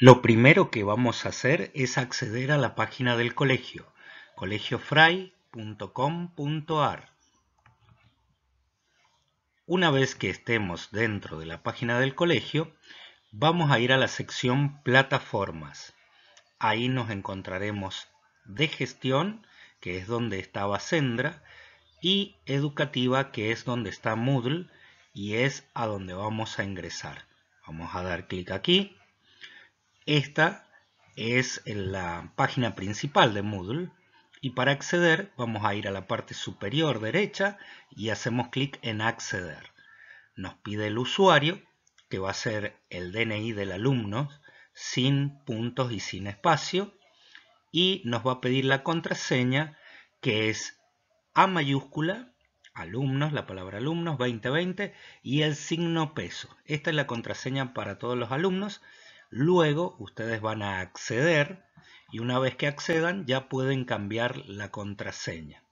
Lo primero que vamos a hacer es acceder a la página del colegio, colegiofray.com.ar. Una vez que estemos dentro de la página del colegio, vamos a ir a la sección Plataformas. Ahí nos encontraremos de gestión, que es donde estaba Sendra, y educativa, que es donde está Moodle, y es a donde vamos a ingresar. Vamos a dar clic aquí esta es la página principal de Moodle y para acceder vamos a ir a la parte superior derecha y hacemos clic en acceder. Nos pide el usuario, que va a ser el DNI del alumno, sin puntos y sin espacio, y nos va a pedir la contraseña que es A mayúscula, alumnos, la palabra alumnos 2020 y el signo peso. Esta es la contraseña para todos los alumnos Luego ustedes van a acceder y una vez que accedan ya pueden cambiar la contraseña.